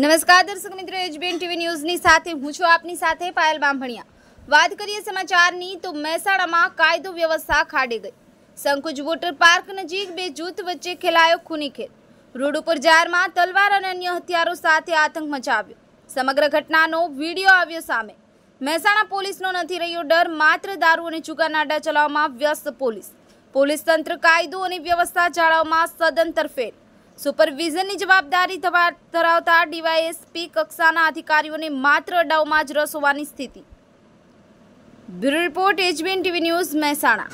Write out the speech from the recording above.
નમસ્કાર દર્શક મિત્રો HBN TV ન્યૂઝની સાથે હું છું આપની સાથે पायल બાંભણિયા વાત કરીએ સમાચારની તો મહેસાણામાં કાયદો વ્યવસ્થા ખાડી ગઈ સંકુજ વોટર પાર્ક નજીક બેજૂથ વચ્ચે ખેલાયો ખૂનીખેડ રડુ પર જારમાં તલવાર અને અન્ય હથિયારો સાથે આતંક મચાવ્યો સમગ્ર ઘટનાનો વિડિયો આવ્યો સામે મહેસાણા પોલીસનો નથી રહ્યો ડર માત્ર દારૂ અને જુગારના ડા ચલાવવામાં વ્યસ્ત પોલીસ પોલીસ તંત્ર કાયદો અને વ્યવસ્થા જાળવવામાં સદંતર ફેલ સુપરવિઝનની જવાબદારી ધરાવતા ડીવાયએસપી કક્ષાના અધિકારીઓને માત્ર ડાઉમાં જ રસ હોવાની સ્થિતિ bureau report HBN TV news Mehsana